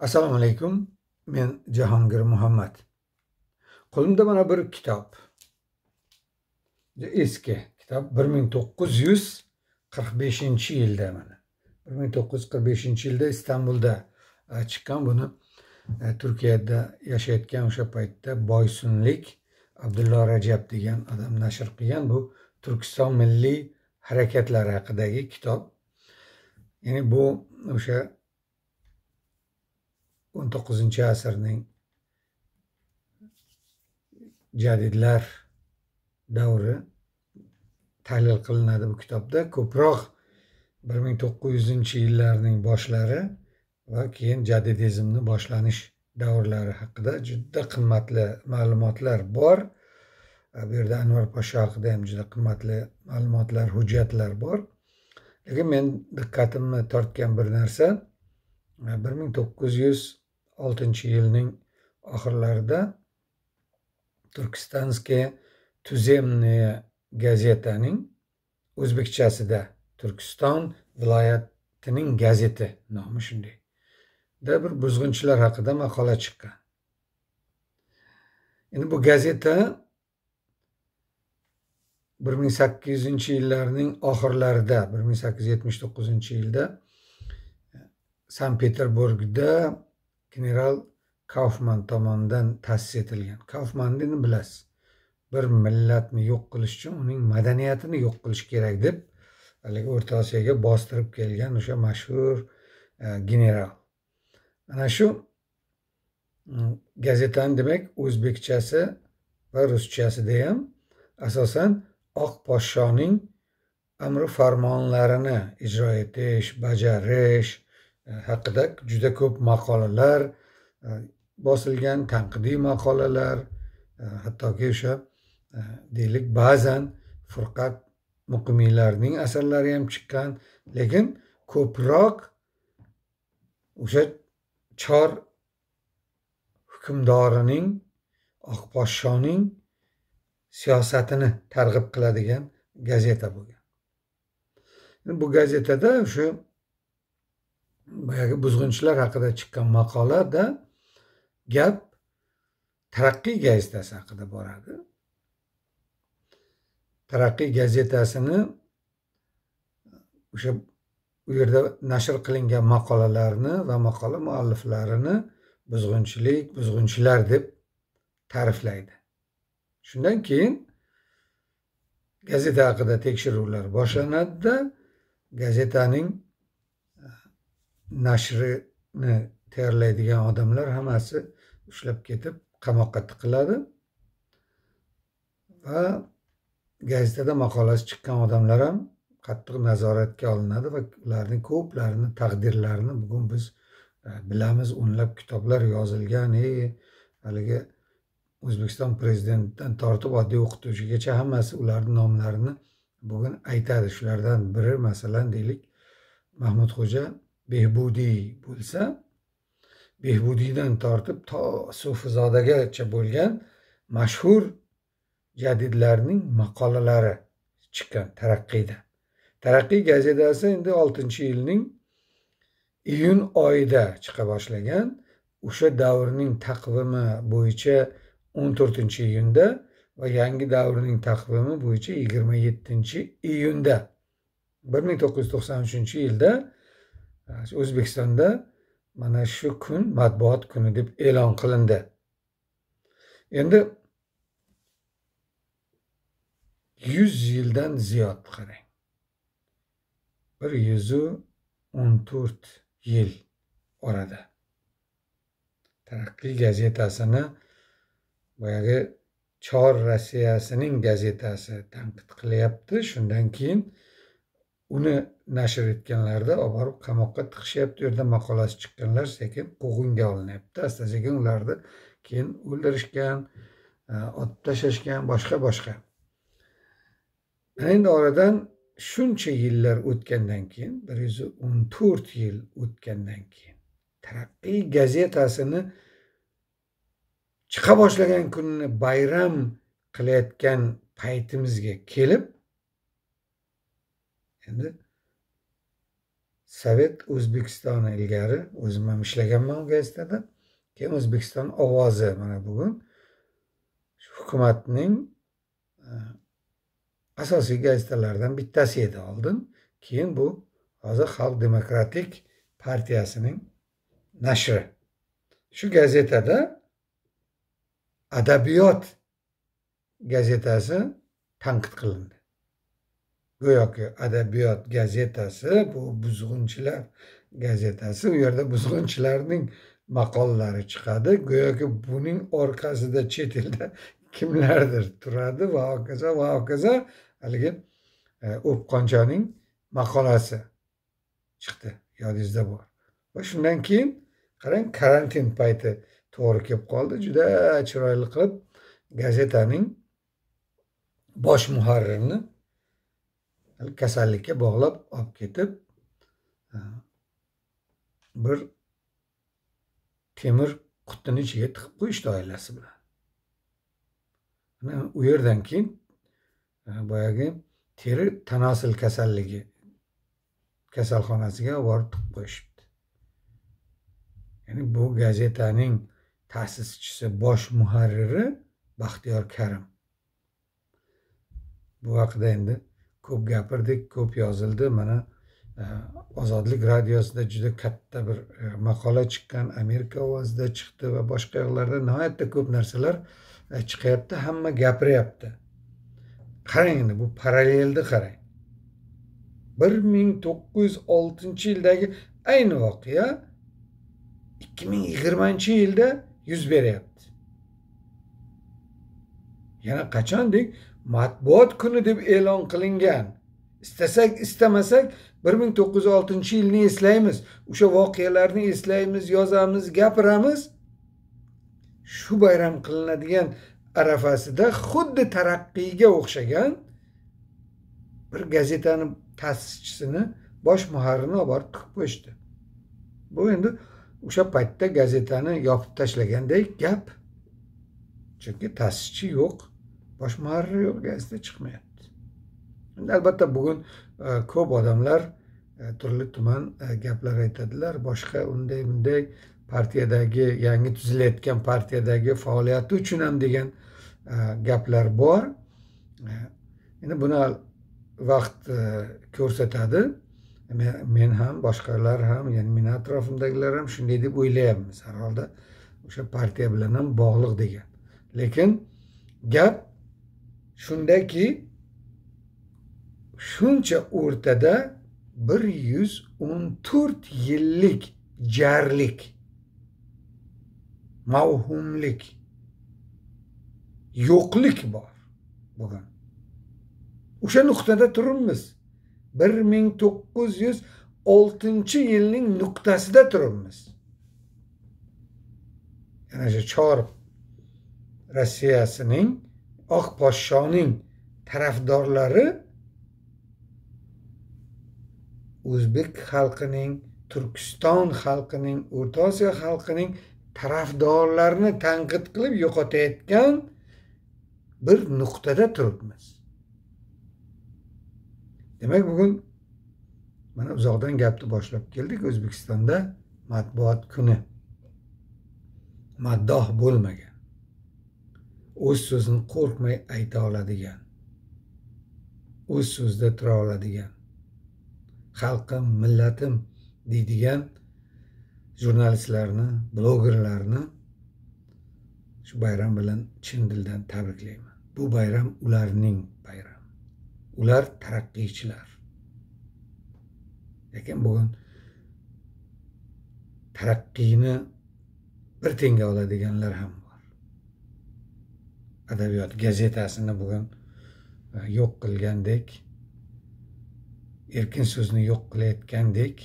assalomu alaykum men jahongir muhammad qo'limda mana bir kitob eski kitob bir ming to'qqiz yuz qirq beshinchi yilda mana bir ming to'qqiz yuz qirq beshinchi yilda istanbulda e, chiqqan buni e, turkiyada yashayotgan o'sha paytda boysunlik abdulla rajab degan odam nashr qilgan bu turkiston milliy harakatlari haqidagi kitob ya'ni bu o'sha o'n to'qqizinchi asrning jadidlar davri tahlil qilinadi bu kitobda ko'proq bir ming to'qqiz yuzinchi yillarning boshlari va keyin jadidizmni boshlanish davrlari haqida juda qimmatli ma'lumotlar bor bu yerda anvar posha haqida ham juda qimmatli ma'lumotlar hujjatlar bor lekin men diqqatimni tortgan bir narsa bir ming to'qqiz yuz oltinchi yilning oxirlarida turkistanskiy tuzemnaya gazetaning o'zbekchasida turkiston viloyatining gazeti nomi shunday da bir buzg'unchilar haqida maqola chiqqan endi bu gazeta bir ming sakkiz yuzinchi yillarning oxirlarida bir ming sakkiz yuz yetmish to'qqizinchi yilda sankt peterburgda general kaufman tomonidan ta'sis etilgan kaufmanni endi bilasiz bir millatni yo'q qilish uchun uning madaniyatini yo'q qilish kerak deb haligi o'rta osiyoga bostirib kelgan o'sha mashhur e, general mana shu mm, gazetani demak o'zbekchasi va ruschasida ham asosan oq podshoning amri farmonlarini ijro etish bajarish E, haqida juda ko'p maqolalar e, bosilgan tanqidiy maqolalar e, hattoki o'sha deylik ba'zan furqat muqimiylarning asarlari ham chiqqan lekin ko'proq o'sha chor hukmdorining oq podshoning siyosatini targ'ib qiladigan gazeta bo'lgan bu gazetada shu boyagi buzg'unchilar haqida chiqqan maqolada gap taraqqiy gazetasi haqida boradi taraqqiy gazetasini o'sha u yerda nashr qilingan maqolalarni va maqola mualliflarini buzg'unchilik buzg'unchilar deb ta'riflaydi shundan keyin gazeta haqida tekshiruvlar boshlanadida gazetaning nashrini tayyorlaydigan odamlar hammasi ushlab ketib qamoqqa tiqiladi va gazetada maqolasi chiqqan odamlar ham qattiq nazoratga olinadi va ularning ko'plarini taqdirlarini bugun biz e, bilamiz o'nlab kitoblar yozilgan haligi o'zbekiston prezidentidan tortib oddiy o'qituvchigacha hammasi ularni nomlarini bugun aytadi shulardan biri masalan deylik mahmudxo'ja behbudiy bo'lsa behbudiydan tortib to sufizodagacha bo'lgan mashhur jadidlarning maqolalari chiqqan taraqqiyda taraqqiy gazetasi endi oltinchi yilning iyun oyida chiqa boshlagan o'sha davrning taqvimi bo'yicha o'n to'rtinchi iyunda va yangi davrning taqvimi bo'yicha yigirma yettinchi iyunda bir ming to'qqiz yuz to'qson uchinchi yilda o'zbekistonda mana shu kun matbuot kuni deb e'lon qilindi endi yuz yildan ziyod qarang bir yuzu o'n to'rt yil orada taraqqiy gazetasini boyagi chor rossiyasining gazetasi tanqid qilyapti shundan keyin uni nashr etganlarida olib borib qamoqqa tiqishyapti u yerda maqolasi chiqqanlar sekin quvg'inga olinyapti asta sekin ularni keyin o'ldirishgan e, otib tashlashgan boshqa boshqa endi oradan shuncha yillar o'tgandan keyin bir yuz o'n to'rt yil o'tgandan keyin taraqqiy gazetasini chiqa boshlagan kunni bayram qilayotgan paytimizga kelib endi sovet o'zbekistoni ilgari o'zim ham ishlaganman u gazetada keyin o'zbekiston ovozi mana bugun hukumatning e, asosiy gazetalaridan bittasi edi oldin keyin bu hozir xalq demokratik partiyasining nashri shu gazetada adabiyot gazetasi tanqid qilindi go'yoki adabiyot gazetasi bu buzg'unchilar gazetasi u yerda buzg'unchilarning maqollari chiqadi go'yoki buning orqasida chet elda kimlardir turadi va hokazo va hokazo haligi e, o'pqonchoning maqolasi chiqdi yodingizda bor va shundan keyin qarang karantin payti to'g'ri kelib qoldi juda chiroyli qilib gazetaning bosh muharririni kasallikka bog'lab olib ketib e, bir temir qutini ichiga tiqib qo'yishdi oilasi bilan u yerdan keyin e, boyagi teri tanosil kasalligi kasalxonasiga olib borib tiqib qo'yishibdi ya'ni bu gazetaning ta'sischisi bosh muharriri baxtiyor karim bu haqida endi ko'p gapirdik ko'p yozildi mana e, ozodlik radiosida juda katta bir e, maqola chiqqan amerika ovozida chiqdi va boshqa yoqlarda nihoyatda ko'p narsalar e, chiqyapti hamma gapiryapti qarang endi bu parallelni qarang bir ming to'qqiz yuz oltinchi yildagi ayni voqea ikki ming yigirmanchi yilda yuz beryapti yana qachondek matbuot kuni deb e'lon qilingan istasak istamasak bir ming to'qqiz yuz oltinchi yilni eslaymiz o'sha voqealarni eslaymiz yozamiz gapiramiz shu bayram qilinadigan arafasida xuddi taraqqiyga o'xshagan bir gazetani ta'sischisini bosh muharrini olib borib tiqib qo'yishdi bu endi o'sha paytda gazetani yopib tashlagandek gap chunki ta'sischi yo'q boshim og'rir gazda chiqmayapti endi albatta bugun e, ko'p odamlar e, turli tuman e, gaplar aytadilar boshqa unday bunday partiyadagi yangi tuzilayotgan partiyadagi faoliyati uchun ham degan gaplar bor endi buni vaqt ko'rsatadi men ham boshqalar ham ya'ni meni atrofimdagilar ham shunday deb o'ylayapmiz har holda o'sha partiya bilan ham bog'liq degan lekin gap shundaki shuncha o'rtada bir yuz o'n to'rt yillik jarlik mavhumlik yo'qlik bor bugun o'sha nuqtada turibmiz bir ming to'qqiz yuz oltinchi yilning nuqtasida turibmiz yana shu chor rossiyasining oq podshoning tarafdorlari o'zbek xalqining turkiston xalqining o'rta osiyo xalqining tarafdorlarini tanqid qilib yo'qotayotgan bir nuqtada turibmiz demak bugun mana uzoqdan gapni boshlab keldik o'zbekistonda matbuot kuni maddoh bo'lmagan o'z so'zini qo'rqmay ayta oladigan o'z so'zida tura oladigan xalqim millatim deydigan jurnalistlarni blogerlarni shu bayram bilan chin dildan tabriklayman bu bayram ularning bayrami ular taraqqiychilar lekin bugun taraqqiyni bir tenga oladiganlar ham adabiyot gazetasini bugun e, yo'q qilgandek erkin so'zni yo'q qilayotgandek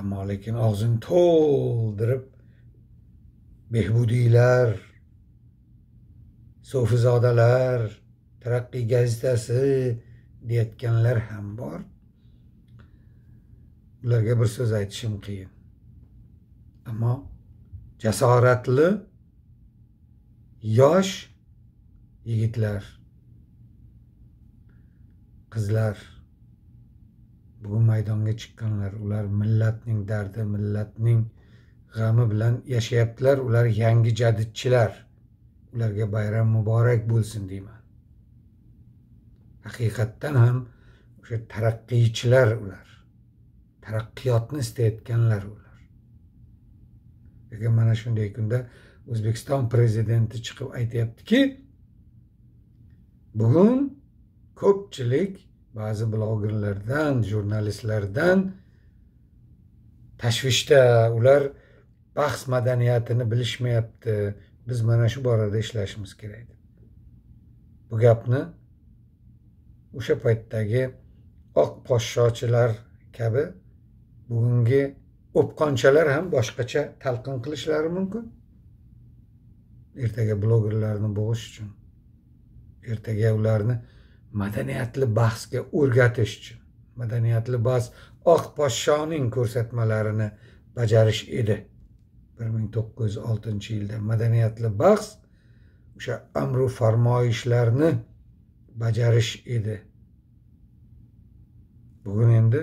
ammo lekin og'zini to'ldirib behbudiylar sofizodalar taraqqiy gazetasi deyayotganlar ham bor ularga bir so'z aytishim qiyin ammo jasoratli yosh yigitlar qizlar bugun maydonga chiqqanlar ular millatning dardi millatning g'ami bilan yashayaptilar ular yangi jadidchilar ularga bayram muborak bo'lsin deyman haqiqatdan ham o'sha taraqqiychilar ular taraqqiyotni istayotganlar ular lekin mana shunday kunda o'zbekiston prezidenti chiqib aytyaptiki bugun ko'pchilik ba'zi blogerlardan jurnalistlardan tashvishda ular bahs madaniyatini bilishmayapti biz mana shu borada ishlashimiz kerak bu gapni o'sha paytdagi oq poshshochilar kabi bugungi o'pqonchalar ham boshqacha talqin qilishlari mumkin ertaga blogerlarni bo'g'ish uchun ertaga ularni madaniyatli bahsga o'rgatish uchun madaniyatli bahs oq podshoning ko'rsatmalarini bajarish edi bir ming to'qqiz yuz oltinchi yilda madaniyatli bahs o'sha amru farmoyishlarni bajarish edi bugun endi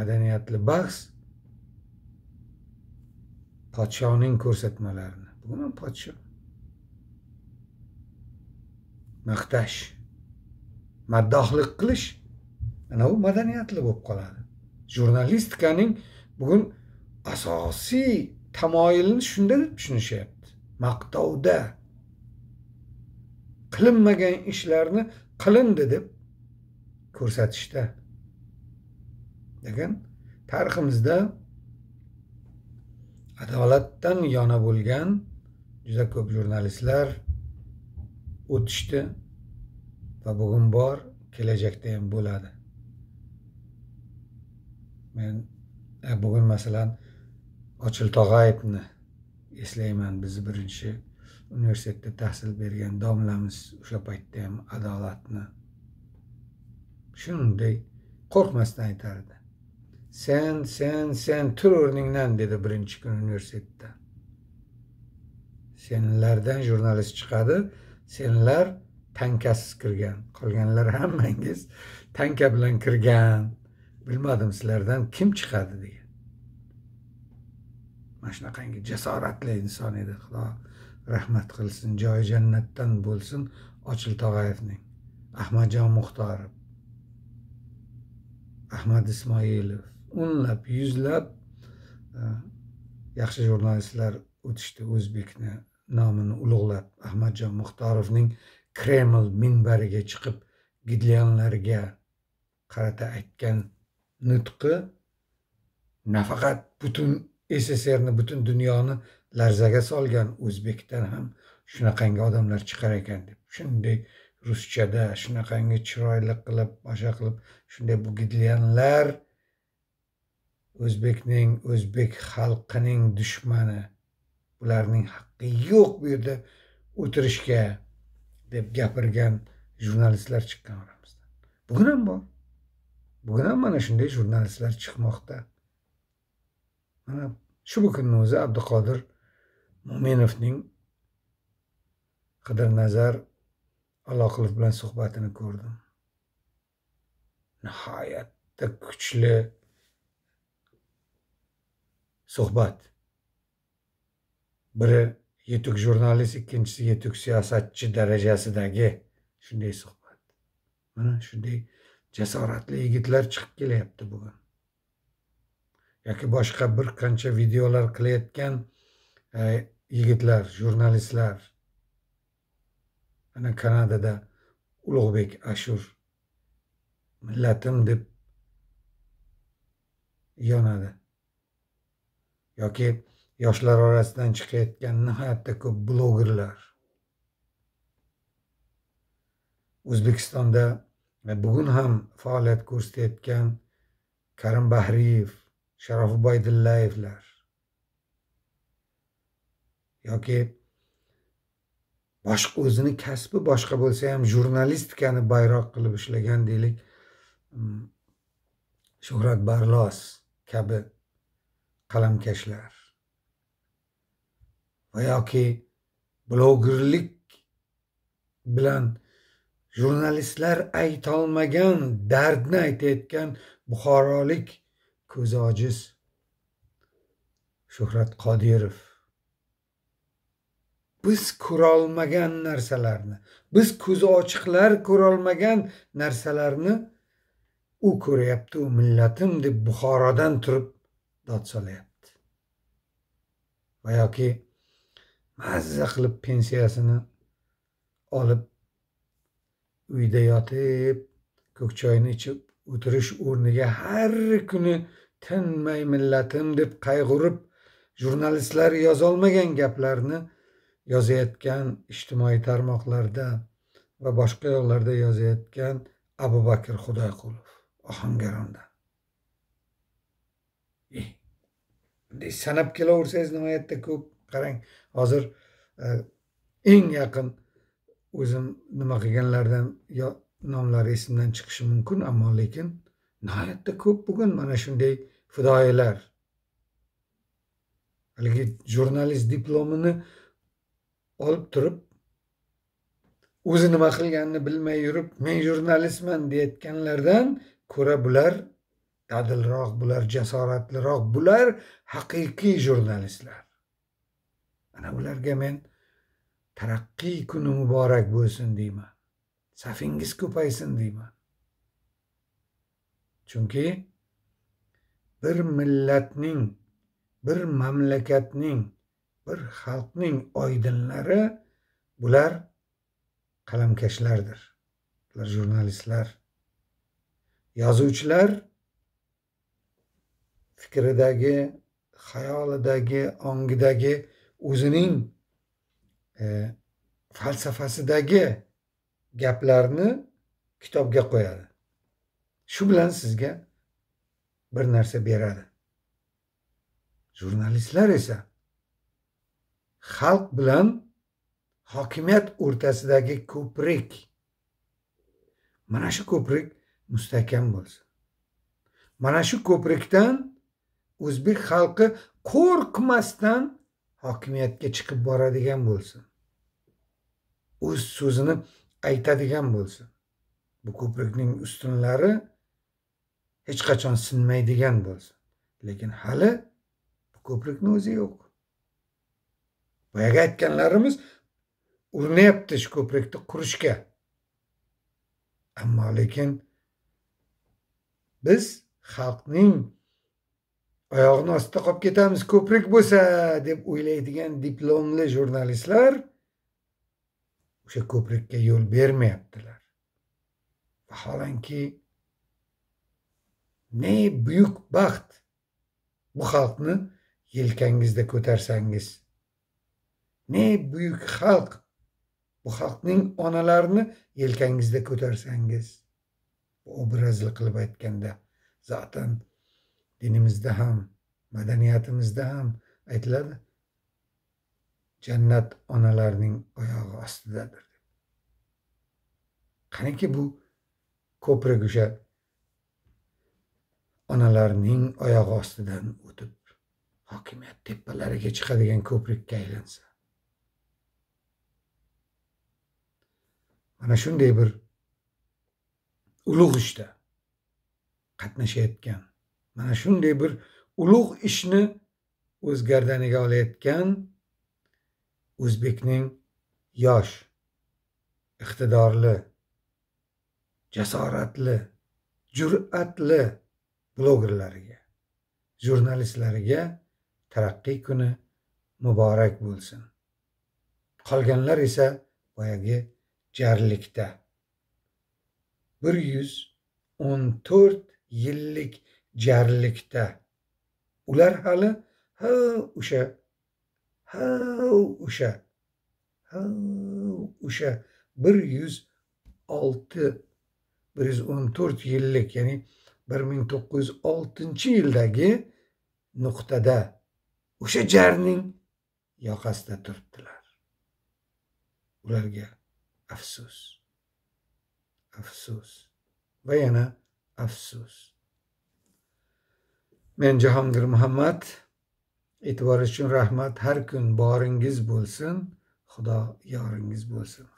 madaniyatli bahs podshoning ko'rsatmalarini bugun ham podshoh maqtash maddohlik qilish ana u madaniyatli bo'lib qoladi jurnalistikaning bugun asosiy tamoyilini shunda deb tushunishyapti maqtovda qilinmagan ishlarni qilindi deb ko'rsatishda degan tariximizda adolatdan yana bo'lgan juda ko'p jurnalistlar o'tishdi va bugun bor kelajakda ham bo'ladi men e, bugun masalan ochil tog'ayevni eslayman bizni birinchi universitetda tahsil bergan domlamiz o'sha paytda ham adolatni shunday qo'rqmasdan aytardi sen sen sen tur o'rningdan dedi birinchi kuni universitetda senlardan jurnalist chiqadi senlar tankasiz kirgan qolganlar hammangiz tanka bilan kirgan bilmadim sizlardan kim chiqadi degan mana shunaqangi jasoratli inson edi xudo rahmat qilsin joyi jannatdan bo'lsin ochil tog'ayevning ahmadjon muxtorov ahmad ismoilov o'nlab yuzlab e, yaxshi jurnalistlar o'tishdi o'zbekni nomini ulug'lab ahmadjon muxtorovning kreml minbariga chiqib gidleonlarga qarata aytgan nutqi nafaqat butun sssrni butun dunyoni larzaga solgan o'zbekdan ham shunaqangi odamlar chiqar ekan deb shunday ruschada shunaqangi chiroyli qilib osha qilib shunday bu gidleonlar o'zbekning o'zbek xalqining dushmani bularning haqqi yo'q bu yerda o'tirishga deb gapirgan jurnalistlar chiqqan oramizdan bugun ham bor bugun ham mana shunday jurnalistlar chiqmoqda mana shu kunni o'zi abduqodir mo'minovning qidirnazar aloqilov bilan suhbatini ko'rdim nihoyatda kuchli suhbat biri yetuk jurnalist ikkinchisi yetuk siyosatchi darajasidagi shunday suhbat mana shunday jasoratli yigitlar chiqib kelyapti bugun yoki boshqa bir qancha videolar qilayotgan e, yigitlar jurnalistlar ana kanadada ulug'bek ashur millatim deb yonadi yoki yoshlar orasidan chiqayotgan nihoyatda ko'p blogerlar o'zbekistonda bugun ham faoliyat ko'rsatayotgan karim bahriyev sharof ubaydillayevlar yoki boshqa o'zini kasbi boshqa bo'lsa ham jurnalistikani bayroq qilib ishlagan deylik mm, shuhrat barlos kabi qalamkashlar yoki blogerlik bilan jurnalistlar aytolmagan dardni aytayotgan buxorolik ko'zi ojiz shuhrat qodirov biz ko'rolmagan narsalarni biz ko'zi ochiqlar ko'rolmagan narsalarni u ko'ryapti u millatim deb buxorodan turib dod solyapti va yoki mazza qilib pensiyasini olib uyda yotib ko'k choyni ichib o'tirish o'rniga har kuni tinmay millatim deb qayg'urib jurnalistlar yozolmagan gaplarni yozayotgan ijtimoiy tarmoqlarda va boshqa yoqlarda yozayotgan abu bakr xudoyqulov ohangaronda eh, bunday sanab kelaversangiz nihoyatda ko'p qarang hozir e, eng yaqin o'zim nima qilganlardan yo nomlari esimdan chiqishi mumkin ammo lekin nihoyatda ko'p bugun mana shunday fidoyilar haligi jurnalist diplomini olib turib o'zi nima qilganini bilmay yurib men jurnalistman deyayotganlardan ko'ra bular dadilroq bular jasoratliroq bular haqiqiy jurnalistlar ana ularga men taraqqiy kuni muborak bo'lsin deyman safingiz ko'paysin deyman chunki bir millatning bir mamlakatning bir xalqning oydinlari bular qalamkashlardir bular jurnalistlar yozuvchilar fikridagi xayolidagi ongidagi o'zining e, falsafasidagi gaplarni kitobga qo'yadi shu bilan sizga bir narsa beradi jurnalistlar esa xalq bilan hokimiyat o'rtasidagi ko'prik mana shu ko'prik mustahkam bo'lsin mana shu ko'prikdan o'zbek xalqi qo'rqmasdan hokimiyatga chiqib boradigan bo'lsa o'z so'zini aytadigan bo'lsa bu ko'prikning ustunlari hech qachon sinmaydigan bo'lsa lekin hali bu ko'prikni o'zi yo'q boyagi aytganlarimiz urinyapti shu ko'prikni qurishga ammo lekin biz xalqning oyog'ini ostida qolib ketamiz ko'prik bo'lsa deb o'ylaydigan diplomli jurnalistlar o'sha ko'prikka yo'l bermayaptilar vaholanki ne buyuk baxt bu xalqni yelkangizda ko'tarsangiz ne buyuk xalq bu xalqning onalarini yelkangizda ko'tarsangiz obrazli qilib aytganda zotan dinimizda ham madaniyatimizda ham aytiladi jannat onalarning oyog'i ostidadir qaniki bu ko'prik o'sha onalarning oyog'i ostidan o'tib hokimiyat tepalariga chiqadigan ko'prikka aylansa mana shunday bir ulug' ishda qatnashayotgan mana shunday bir ulug' ishni o'z gardaniga olayotgan o'zbekning yosh iqtidorli jasoratli jur'atli blogerlariga jurnalistlariga taraqqiy kuni muborak bo'lsin qolganlar esa boyagi jarlikda bir yuz o'n to'rt yillik jarlikda ular hali ha o'sha ha o'sha ha o'sha bir yuz olti bir yuz o'n to'rt yillik ya'ni bir ming to'qqiz yuz oltinchi yildagi nuqtada o'sha jarning yoqasida turibdilar ularga afsus afsus va yana afsus men jahongir muhammad e'tibor uchun rahmat har kun boringiz bo'lsin xudo yoringiz bo'lsin